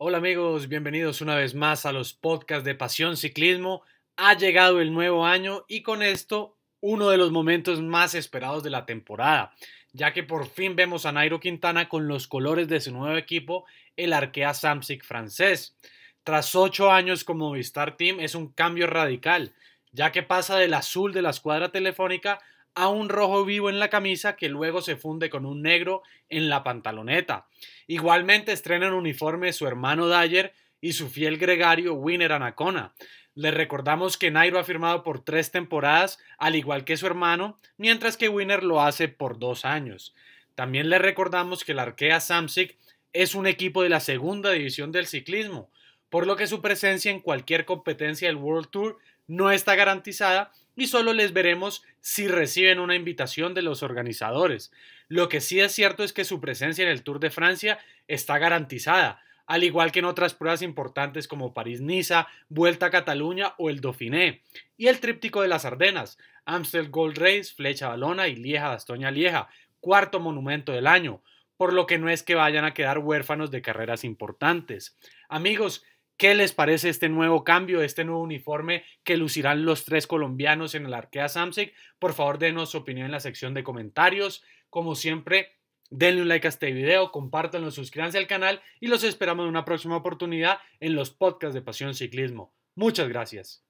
Hola amigos, bienvenidos una vez más a los podcasts de Pasión Ciclismo. Ha llegado el nuevo año y con esto uno de los momentos más esperados de la temporada, ya que por fin vemos a Nairo Quintana con los colores de su nuevo equipo, el Arkea Samsic francés. Tras ocho años como Vistar Team es un cambio radical, ya que pasa del azul de la escuadra telefónica a un rojo vivo en la camisa que luego se funde con un negro en la pantaloneta. Igualmente estrenan uniforme su hermano Dyer y su fiel gregario Winner Anacona. Le recordamos que Nairo ha firmado por tres temporadas, al igual que su hermano, mientras que Winner lo hace por dos años. También le recordamos que la Arkea Samsic es un equipo de la segunda división del ciclismo, por lo que su presencia en cualquier competencia del World Tour no está garantizada y solo les veremos si reciben una invitación de los organizadores. Lo que sí es cierto es que su presencia en el Tour de Francia está garantizada, al igual que en otras pruebas importantes como París-Niza, Vuelta a Cataluña o el Dauphiné, y el Tríptico de las Ardenas, Amstel Gold Race, Flecha Balona y Lieja-Bastoña-Lieja, cuarto monumento del año, por lo que no es que vayan a quedar huérfanos de carreras importantes. Amigos, ¿Qué les parece este nuevo cambio, este nuevo uniforme que lucirán los tres colombianos en el Arkea Samsic? Por favor, denos su opinión en la sección de comentarios. Como siempre, denle un like a este video, compártanlo, suscríbanse al canal y los esperamos en una próxima oportunidad en los podcasts de Pasión Ciclismo. Muchas gracias.